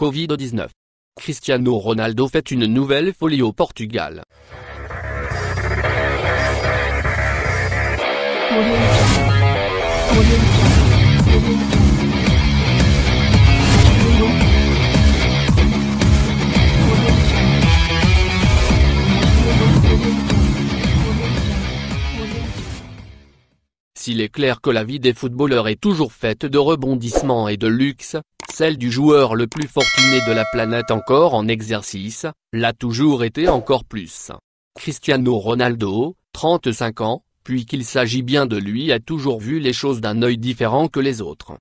Covid-19. Cristiano Ronaldo fait une nouvelle folie au Portugal. S'il est clair que la vie des footballeurs est toujours faite de rebondissements et de luxe, celle du joueur le plus fortuné de la planète encore en exercice, l'a toujours été encore plus. Cristiano Ronaldo, 35 ans, puis qu'il s'agit bien de lui a toujours vu les choses d'un œil différent que les autres.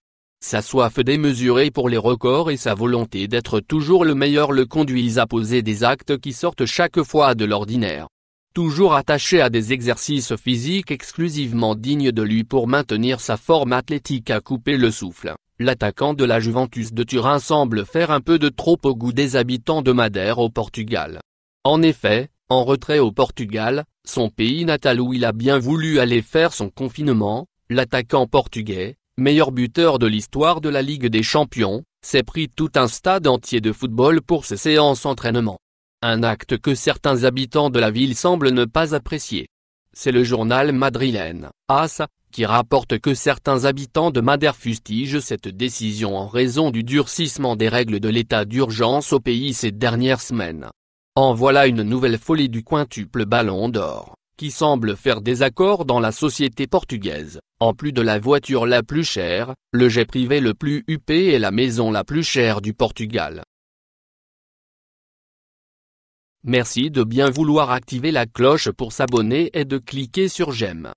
Sa soif démesurée pour les records et sa volonté d'être toujours le meilleur le conduisent à poser des actes qui sortent chaque fois de l'ordinaire. Toujours attaché à des exercices physiques exclusivement dignes de lui pour maintenir sa forme athlétique à couper le souffle l'attaquant de la Juventus de Turin semble faire un peu de trop au goût des habitants de Madère au Portugal. En effet, en retrait au Portugal, son pays natal où il a bien voulu aller faire son confinement, l'attaquant portugais, meilleur buteur de l'histoire de la Ligue des Champions, s'est pris tout un stade entier de football pour ses séances entraînement. Un acte que certains habitants de la ville semblent ne pas apprécier. C'est le journal madrilène, AS, qui rapporte que certains habitants de Madère fustigent cette décision en raison du durcissement des règles de l'état d'urgence au pays ces dernières semaines. En voilà une nouvelle folie du quintuple ballon d'or, qui semble faire des accords dans la société portugaise, en plus de la voiture la plus chère, le jet privé le plus huppé et la maison la plus chère du Portugal. Merci de bien vouloir activer la cloche pour s'abonner et de cliquer sur j'aime.